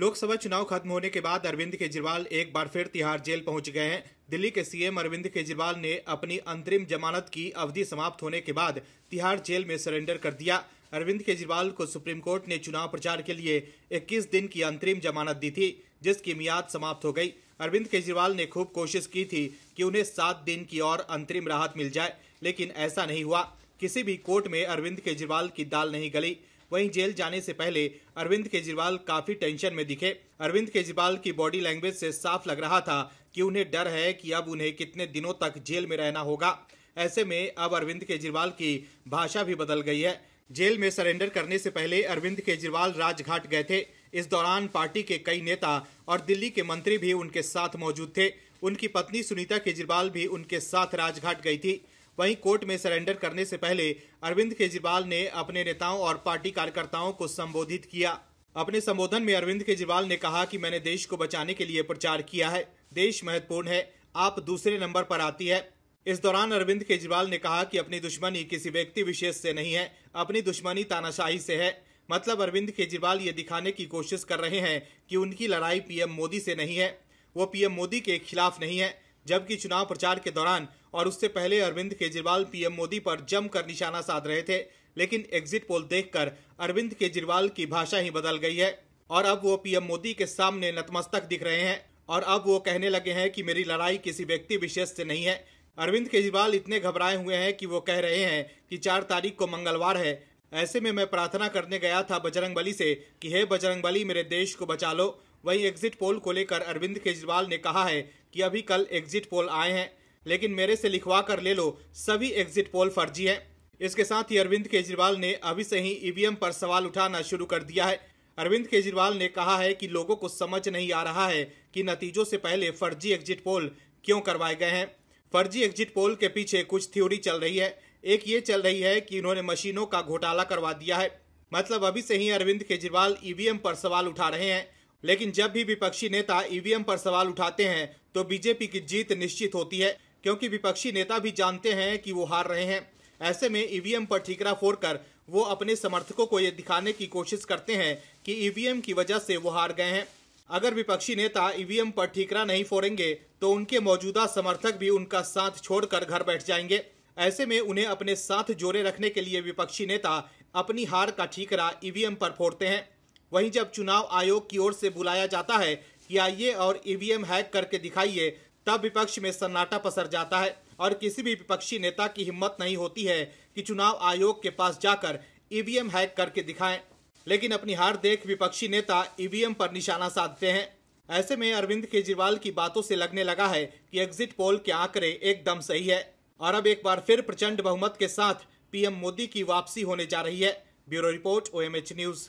लोकसभा चुनाव खत्म होने के बाद अरविंद केजरीवाल एक बार फिर तिहाड़ जेल पहुंच गए हैं दिल्ली के सीएम अरविंद केजरीवाल ने अपनी अंतरिम जमानत की अवधि समाप्त होने के बाद तिहाड़ जेल में सरेंडर कर दिया अरविंद केजरीवाल को सुप्रीम कोर्ट ने चुनाव प्रचार के लिए 21 दिन की अंतरिम जमानत दी थी जिसकी मियाद समाप्त हो गई अरविंद केजरीवाल ने खूब कोशिश की थी कि उन्हें सात दिन की और अंतरिम राहत मिल जाए लेकिन ऐसा नहीं हुआ किसी भी कोर्ट में अरविंद केजरीवाल की दाल नहीं गली वहीं जेल जाने से पहले अरविंद केजरीवाल काफी टेंशन में दिखे अरविंद केजरीवाल की बॉडी लैंग्वेज से साफ लग रहा था कि उन्हें डर है कि अब उन्हें कितने दिनों तक जेल में रहना होगा ऐसे में अब अरविंद केजरीवाल की भाषा भी बदल गई है जेल में सरेंडर करने से पहले अरविंद केजरीवाल राजघाट गए थे इस दौरान पार्टी के कई नेता और दिल्ली के मंत्री भी उनके साथ मौजूद थे उनकी पत्नी सुनीता केजरीवाल भी उनके साथ राजघाट गई थी वहीं कोर्ट में सरेंडर करने से पहले अरविंद केजरीवाल ने अपने नेताओं और पार्टी कार्यकर्ताओं को संबोधित किया अपने संबोधन में अरविंद केजरीवाल ने कहा कि मैंने देश को बचाने के लिए प्रचार किया है देश महत्वपूर्ण है आप दूसरे नंबर पर आती है इस दौरान अरविंद केजरीवाल ने कहा कि अपनी दुश्मनी किसी व्यक्ति विशेष से नहीं है अपनी दुश्मनी तानाशाही से है मतलब अरविंद केजरीवाल ये दिखाने की कोशिश कर रहे हैं कि उनकी लड़ाई पीएम मोदी से नहीं है वो पीएम मोदी के खिलाफ नहीं है जबकि चुनाव प्रचार के दौरान और उससे पहले अरविंद केजरीवाल पीएम मोदी पर जमकर निशाना साध रहे थे लेकिन एग्जिट पोल देखकर अरविंद केजरीवाल की भाषा ही बदल गई है और अब वो पीएम मोदी के सामने नतमस्तक दिख रहे हैं और अब वो कहने लगे हैं कि मेरी लड़ाई किसी व्यक्ति विशेष से नहीं है अरविंद केजरीवाल इतने घबराए हुए हैं कि वो कह रहे हैं कि चार तारीख को मंगलवार है ऐसे में मैं प्रार्थना करने गया था बजरंग बली से कि हे बजरंग बली मेरे देश को बचा लो वहीं एग्जिट पोल को लेकर अरविंद केजरीवाल ने कहा है कि अभी कल एग्जिट पोल आए हैं लेकिन मेरे से लिखवा कर ले लो सभी एग्जिट पोल फर्जी हैं इसके साथ ही अरविंद केजरीवाल ने अभी से ही ईवीएम e पर सवाल उठाना शुरू कर दिया है अरविंद केजरीवाल ने कहा है कि लोगों को समझ नहीं आ रहा है कि नतीजों से पहले फर्जी एग्जिट पोल क्यों करवाए गए हैं फर्जी एग्जिट पोल के पीछे कुछ थ्योरी चल रही है एक ये चल रही है कि इन्होंने मशीनों का घोटाला करवा दिया है मतलब अभी से ही अरविंद केजरीवाल ईवीएम e पर सवाल उठा रहे हैं लेकिन जब भी विपक्षी नेता ईवीएम पर सवाल उठाते हैं तो बीजेपी की जीत निश्चित होती है क्योंकि विपक्षी नेता भी जानते हैं कि वो हार रहे हैं ऐसे में ईवीएम पर ठीकरा फोड़ कर वो अपने समर्थकों को ये दिखाने की कोशिश करते हैं कि ईवीएम की वजह से वो हार गए हैं अगर विपक्षी नेता ईवीएम पर ठीकरा नहीं फोड़ेंगे तो उनके मौजूदा समर्थक भी उनका साथ छोड़कर घर बैठ जाएंगे ऐसे में उन्हें अपने साथ जोड़े रखने के लिए विपक्षी नेता अपनी हार का ठीकरा ईवीएम पर फोड़ते हैं वहीं जब चुनाव आयोग की ओर से बुलाया जाता है कि आइए और ईवीएम हैक करके दिखाइए तब विपक्ष में सन्नाटा पसर जाता है और किसी भी विपक्षी नेता की हिम्मत नहीं होती है कि चुनाव आयोग के पास जाकर ईवीएम हैक करके दिखाएं लेकिन अपनी हार देख विपक्षी नेता ईवीएम पर निशाना साधते हैं ऐसे में अरविंद केजरीवाल की बातों से लगने लगा है कि एग्जिट पोल के आंकड़े एकदम सही है और अब एक बार फिर प्रचंड बहुमत के साथ पीएम मोदी की वापसी होने जा रही है ब्यूरो रिपोर्ट ओएमएच न्यूज़